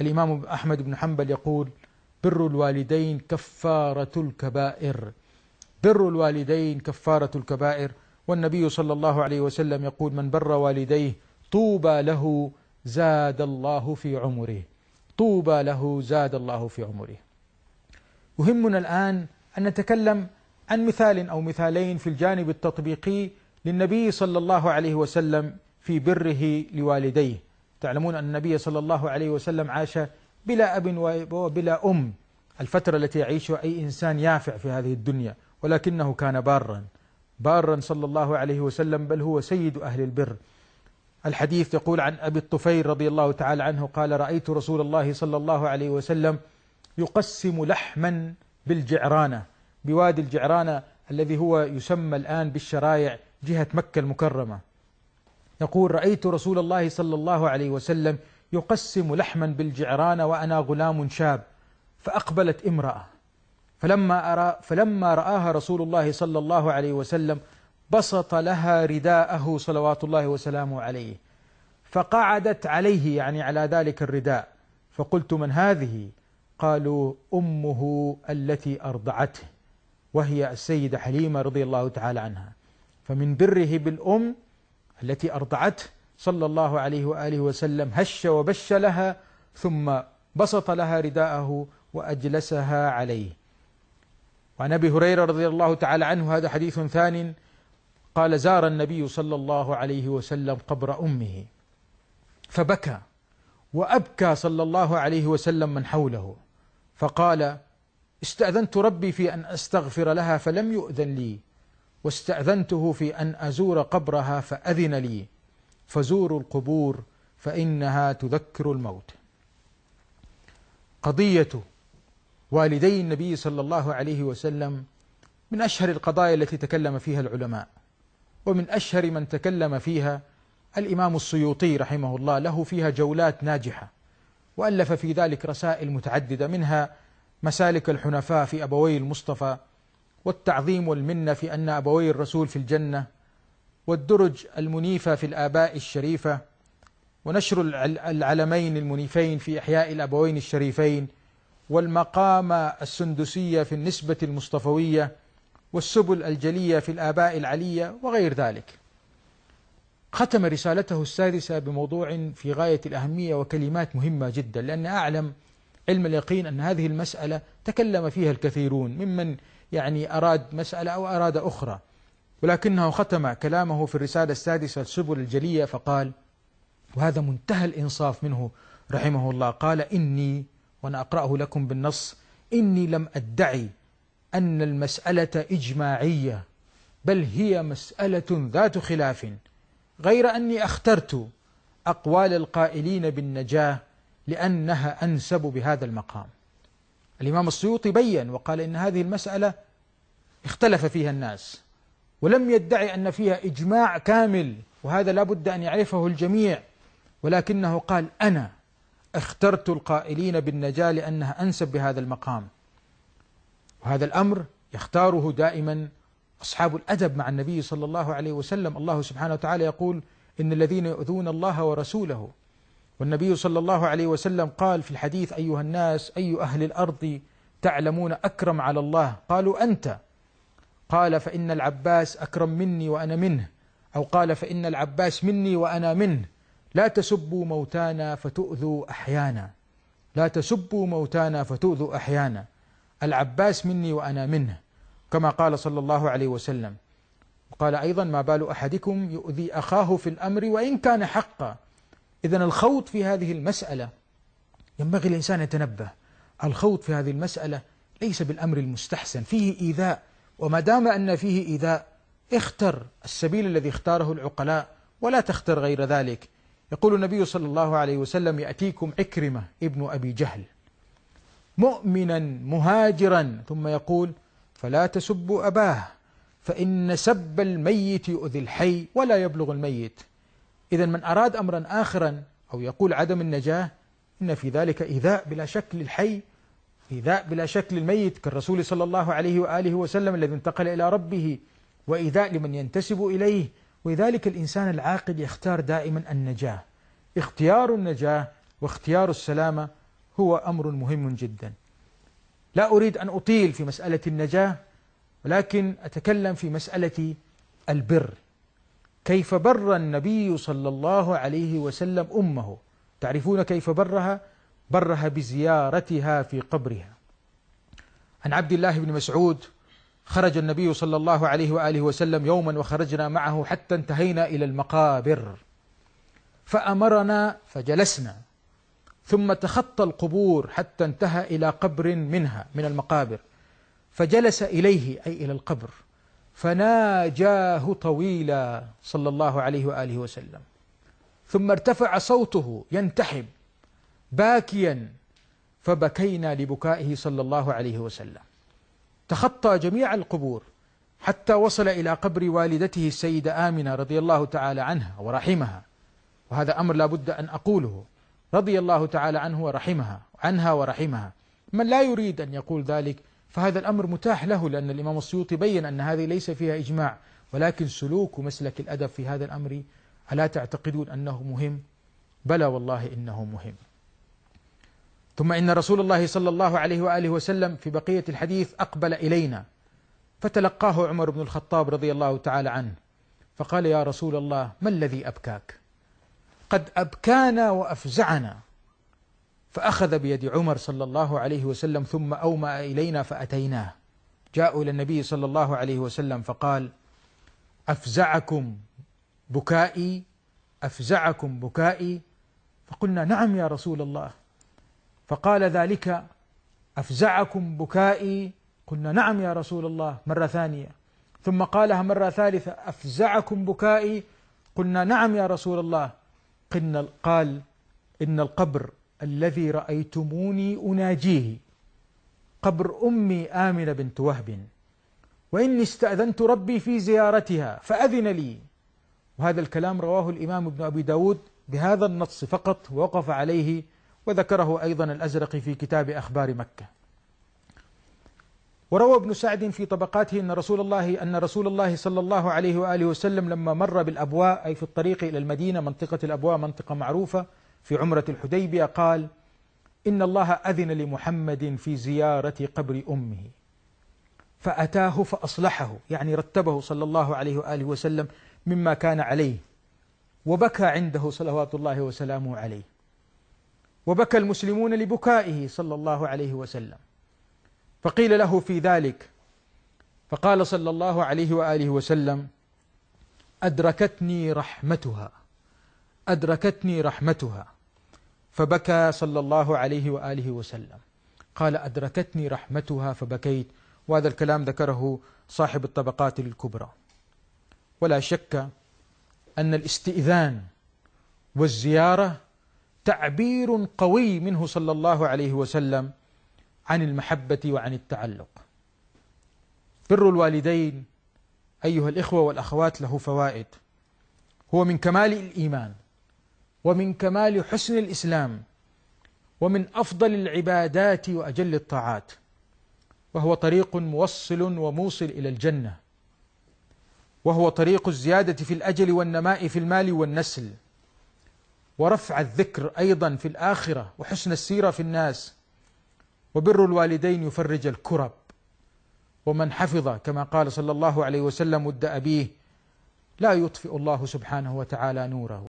الإمام أحمد بن حنبل يقول بر الوالدين كفارة الكبائر بر الوالدين كفارة الكبائر والنبي صلى الله عليه وسلم يقول من بر والديه طوبى له زاد الله في عمره طوبى له زاد الله في عمره يهمنا الآن أن نتكلم عن مثال أو مثالين في الجانب التطبيقي للنبي صلى الله عليه وسلم في بره لوالديه تعلمون أن النبي صلى الله عليه وسلم عاش بلا أب وبلا أم الفترة التي يعيشها أي إنسان يافع في هذه الدنيا ولكنه كان بارا بارا صلى الله عليه وسلم بل هو سيد أهل البر الحديث يقول عن أبي الطفيل رضي الله تعالى عنه قال رأيت رسول الله صلى الله عليه وسلم يقسم لحما بالجعرانة بوادي الجعرانة الذي هو يسمى الآن بالشرايع جهة مكة المكرمة يقول رأيت رسول الله صلى الله عليه وسلم يقسم لحما بالجعران وأنا غلام شاب فأقبلت امرأة فلما, أرى فلما رآها رسول الله صلى الله عليه وسلم بسط لها رداءه صلوات الله وسلامه عليه فقعدت عليه يعني على ذلك الرداء فقلت من هذه قالوا أمه التي أرضعته وهي السيدة حليمة رضي الله تعالى عنها فمن بره بالأم التي أرضعته صلى الله عليه وآله وسلم هش وبش لها ثم بسط لها رداءه وأجلسها عليه وعن أبي هريرة رضي الله تعالى عنه هذا حديث ثان قال زار النبي صلى الله عليه وسلم قبر أمه فبكى وأبكى صلى الله عليه وسلم من حوله فقال استأذنت ربي في أن أستغفر لها فلم يؤذن لي واستأذنته في أن أزور قبرها فأذن لي فزوروا القبور فإنها تذكر الموت قضية والدي النبي صلى الله عليه وسلم من أشهر القضايا التي تكلم فيها العلماء ومن أشهر من تكلم فيها الإمام السيوطي رحمه الله له فيها جولات ناجحة وألف في ذلك رسائل متعددة منها مسالك الحنفاء في أبوي المصطفى والتعظيم والمنة في أن أبوي الرسول في الجنة والدرج المنيفة في الآباء الشريفة ونشر العلمين المنيفين في إحياء الأبوين الشريفين والمقامة السندسية في النسبة المصطفوية والسبل الجلية في الآباء العلية وغير ذلك ختم رسالته السادسة بموضوع في غاية الأهمية وكلمات مهمة جدا لأن أعلم علم اليقين أن هذه المسألة تكلم فيها الكثيرون ممن يعني أراد مسألة أو أراد أخرى ولكنه ختم كلامه في الرسالة السادسة السبل الجلية فقال وهذا منتهى الإنصاف منه رحمه الله قال إني وأنا أقرأه لكم بالنص إني لم أدعي أن المسألة إجماعية بل هي مسألة ذات خلاف غير أني أخترت أقوال القائلين بالنجاة لأنها أنسب بهذا المقام الإمام السيوطي بين وقال إن هذه المسألة اختلف فيها الناس ولم يدعي أن فيها إجماع كامل وهذا لا بد أن يعرفه الجميع ولكنه قال أنا اخترت القائلين بالنجاة لأنها أنسب بهذا المقام وهذا الأمر يختاره دائما أصحاب الأدب مع النبي صلى الله عليه وسلم الله سبحانه وتعالى يقول إن الذين يؤذون الله ورسوله والنبي صلى الله عليه وسلم قال في الحديث أيها الناس أي أهل الأرض تعلمون أكرم على الله قالوا أنت قال فإن العباس أكرم مني وأنا منه أو قال فإن العباس مني وأنا منه لا تسبوا موتانا فتؤذوا أحيانا لا تسبوا موتانا فتؤذوا أحيانا العباس مني وأنا منه كما قال صلى الله عليه وسلم وقال أيضا ما بال أحدكم يؤذي أخاه في الأمر وإن كان حقا إذا الخوض في هذه المسألة ينبغي الإنسان يتنبه الخوض في هذه المسألة ليس بالأمر المستحسن فيه إيذاء وما دام أن فيه إيذاء اختر السبيل الذي اختاره العقلاء ولا تختر غير ذلك يقول النبي صلى الله عليه وسلم يأتيكم عكرمة ابن أبي جهل مؤمنا مهاجرا ثم يقول فلا تسبوا أباه فإن سب الميت يؤذي الحي ولا يبلغ الميت إذا من أراد أمرا آخرا أو يقول عدم النجاة إن في ذلك إيذاء بلا شكل الحي إيذاء بلا شكل الميت كالرسول صلى الله عليه وآله وسلم الذي انتقل إلى ربه وإيذاء لمن ينتسب إليه ولذلك الإنسان العاقل يختار دائما النجاة اختيار النجاة واختيار السلامة هو أمر مهم جدا لا أريد أن أطيل في مسألة النجاة ولكن أتكلم في مسألة البر كيف بر النبي صلى الله عليه وسلم أمه تعرفون كيف برها برها بزيارتها في قبرها عن عبد الله بن مسعود خرج النبي صلى الله عليه وآله وسلم يوما وخرجنا معه حتى انتهينا إلى المقابر فأمرنا فجلسنا ثم تخطى القبور حتى انتهى إلى قبر منها من المقابر فجلس إليه أي إلى القبر فناجاه طويلا صلى الله عليه وآله وسلم ثم ارتفع صوته ينتحب باكيا فبكينا لبكائه صلى الله عليه وسلم تخطى جميع القبور حتى وصل إلى قبر والدته السيدة آمنة رضي الله تعالى عنها ورحمها وهذا أمر لا بد أن أقوله رضي الله تعالى عنه ورحمها عنها ورحمها من لا يريد أن يقول ذلك فهذا الأمر متاح له لأن الإمام السيوطي بين أن هذه ليس فيها إجماع ولكن سلوك ومسلك الأدب في هذا الأمر ألا تعتقدون أنه مهم بلى والله إنه مهم ثم إن رسول الله صلى الله عليه وآله وسلم في بقية الحديث أقبل إلينا فتلقاه عمر بن الخطاب رضي الله تعالى عنه فقال يا رسول الله ما الذي أبكاك قد أبكانا وأفزعنا فأخذ بيد عمر صلى الله عليه وسلم ثم أومأ إلينا فأتيناه جاءوا إلى النبي صلى الله عليه وسلم فقال أفزعكم بكائي أفزعكم بكائي فقلنا نعم يا رسول الله فقال ذلك أفزعكم بكائي قلنا نعم يا رسول الله مرة ثانية ثم قالها مرة ثالثة أفزعكم بكائي قلنا نعم يا رسول الله قلنا قال إن القبر الذي رأيتموني أناجيه قبر أمي آمنة بنت وهب وإني استأذنت ربي في زيارتها فأذن لي وهذا الكلام رواه الإمام ابن أبي داود بهذا النص فقط ووقف عليه وذكره أيضا الأزرق في كتاب أخبار مكة وروى ابن سعد في طبقاته أن رسول الله أن رسول الله صلى الله عليه وآله وسلم لما مر بالأبواء أي في الطريق إلى المدينة منطقة الأبواء منطقة معروفة في عمرة الحديبية قال إن الله أذن لمحمد في زيارة قبر أمه فأتاه فأصلحه يعني رتبه صلى الله عليه وآله وسلم مما كان عليه وبكى عنده صلوات الله وسلامه عليه وبكى المسلمون لبكائه صلى الله عليه وسلم فقيل له في ذلك فقال صلى الله عليه وآله وسلم أدركتني رحمتها أدركتني رحمتها فبكى صلى الله عليه وآله وسلم قال أدركتني رحمتها فبكيت وهذا الكلام ذكره صاحب الطبقات الكبرى ولا شك أن الاستئذان والزيارة تعبير قوي منه صلى الله عليه وسلم عن المحبة وعن التعلق بر الوالدين أيها الإخوة والأخوات له فوائد هو من كمال الإيمان ومن كمال حسن الإسلام ومن أفضل العبادات وأجل الطاعات وهو طريق موصل وموصل إلى الجنة وهو طريق الزيادة في الأجل والنماء في المال والنسل ورفع الذكر أيضا في الآخرة وحسن السيرة في الناس وبر الوالدين يفرج الكرب ومن حفظ كما قال صلى الله عليه وسلم ود أبيه لا يطفئ الله سبحانه وتعالى نوره